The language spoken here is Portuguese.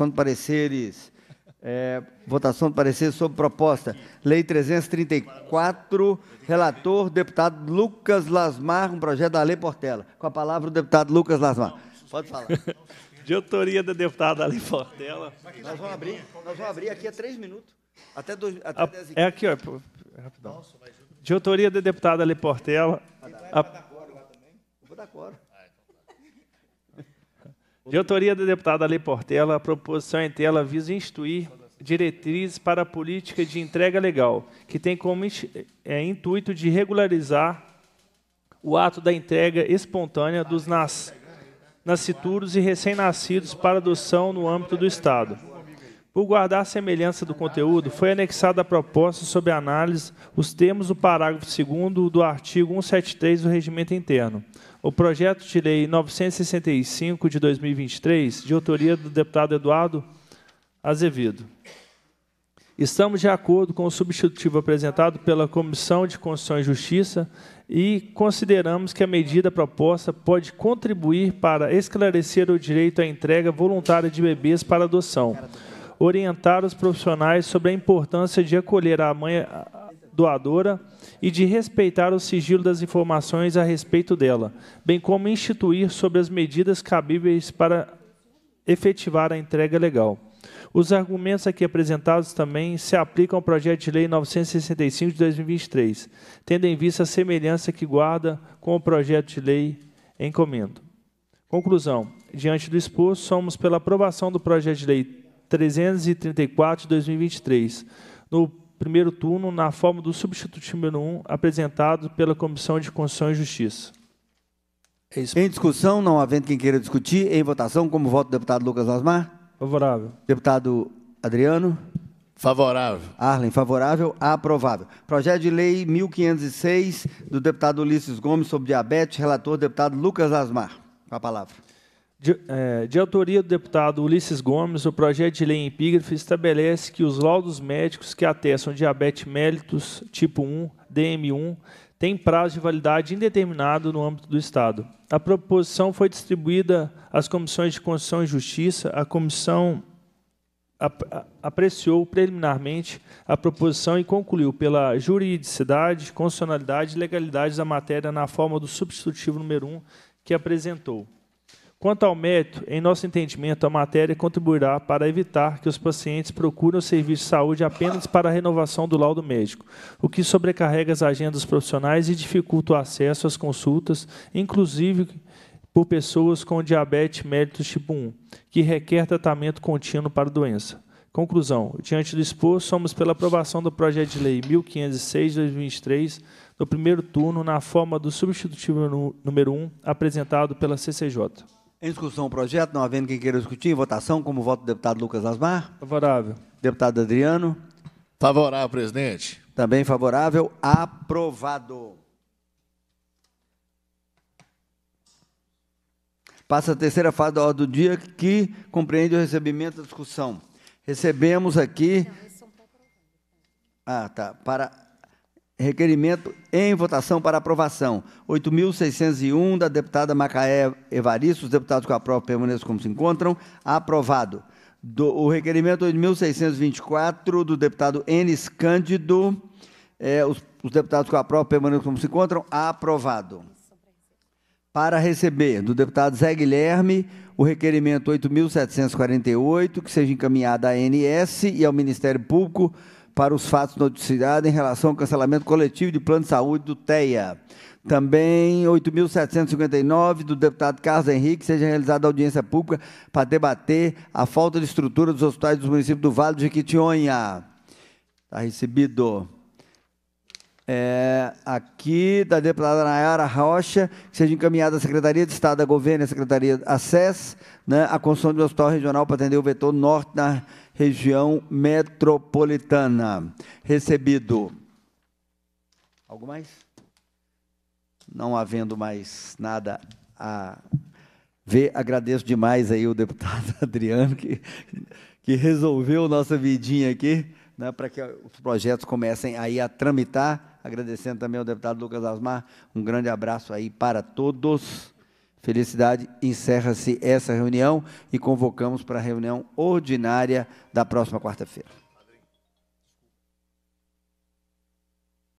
votação de pareceres. É, votação de pareceres sobre proposta. Lei 334, relator, deputado Lucas Lasmar, um projeto da Lei Portela. Com a palavra o deputado Lucas Lasmar. Pode falar. De autoria da deputada Lei Portela. Nós vamos abrir, nós vamos abrir aqui a três minutos. Até, dois, até a, dez É aqui, ó, rapidão. De autoria da deputada Lei Portela. A, também. vou dar coro. De autoria da deputada Lei Portela, a proposição é em tela visa instituir diretrizes para a política de entrega legal, que tem como é, intuito de regularizar o ato da entrega espontânea dos nas, nascituros e recém-nascidos para adoção no âmbito do Estado. Por guardar a semelhança do conteúdo, foi anexada a proposta sobre análise os termos do parágrafo 2 do artigo 173 do Regimento Interno. O projeto de lei 965 de 2023, de autoria do deputado Eduardo Azevedo. Estamos de acordo com o substitutivo apresentado pela Comissão de Constituição e Justiça e consideramos que a medida proposta pode contribuir para esclarecer o direito à entrega voluntária de bebês para adoção orientar os profissionais sobre a importância de acolher a mãe doadora e de respeitar o sigilo das informações a respeito dela, bem como instituir sobre as medidas cabíveis para efetivar a entrega legal. Os argumentos aqui apresentados também se aplicam ao projeto de lei 965 de 2023, tendo em vista a semelhança que guarda com o projeto de lei em comento. Conclusão: diante do exposto, somos pela aprovação do projeto de lei 334 de 2023, no primeiro turno, na forma do substitutivo número 1, apresentado pela Comissão de Constituição e Justiça. É em discussão, não havendo quem queira discutir, em votação, como voto o deputado Lucas Osmar? Favorável. Deputado Adriano? Favorável. Arlen, favorável, aprovável. Projeto de lei 1506 do deputado Ulisses Gomes sobre diabetes, relator deputado Lucas Asmar. Com a palavra. De, é, de, autoria do deputado Ulisses Gomes, o projeto de lei em epígrafe estabelece que os laudos médicos que atestam diabetes mellitus tipo 1, DM1, têm prazo de validade indeterminado no âmbito do Estado. A proposição foi distribuída às comissões de Constituição e Justiça. A comissão apreciou preliminarmente a proposição e concluiu pela juridicidade, constitucionalidade e legalidade da matéria na forma do substitutivo número 1 que apresentou. Quanto ao mérito, em nosso entendimento, a matéria contribuirá para evitar que os pacientes procurem o serviço de saúde apenas para a renovação do laudo médico, o que sobrecarrega as agendas profissionais e dificulta o acesso às consultas, inclusive por pessoas com diabetes mellitus tipo 1, que requer tratamento contínuo para a doença. Conclusão: diante do exposto, somos pela aprovação do projeto de lei 1506/2023 no primeiro turno na forma do substitutivo número 1 apresentado pela CCJ. Em discussão o projeto, não havendo quem queira discutir, em votação, como voto do deputado Lucas Asmar. Favorável. Deputado Adriano. Favorável, presidente. Também favorável. Aprovado. Passa a terceira fase da ordem do dia, que compreende o recebimento da discussão. Recebemos aqui. É ah, tá. Para Requerimento em votação para aprovação. 8.601 da deputada Macaé Evaristo. Os deputados que aprovam permaneçam como se encontram. Aprovado. Do, o requerimento 8.624 do deputado Enes Cândido. É, os, os, deputados que aprovam permaneçam como se encontram. Aprovado. Para receber do deputado Zé Guilherme o requerimento 8.748, que seja encaminhado à ANS e ao Ministério Público para os fatos noticiados em relação ao cancelamento coletivo de plano de saúde do TEA. Também 8.759 do deputado Carlos Henrique, seja realizada audiência pública para debater a falta de estrutura dos hospitais dos municípios do Vale do Jequitinhonha. Está recebido é, aqui da deputada Nayara Rocha, que seja encaminhada à Secretaria de Estado da Governo, à Secretaria Acess, né, a construção de um hospital regional para atender o vetor norte na região metropolitana. Recebido. Algo mais? Não havendo mais nada a ver, agradeço demais aí o deputado Adriano, que, que resolveu nossa vidinha aqui né, para que os projetos comecem aí a tramitar. Agradecendo também ao deputado Lucas Asmar, um grande abraço aí para todos. Felicidade, encerra-se essa reunião e convocamos para a reunião ordinária da próxima quarta-feira.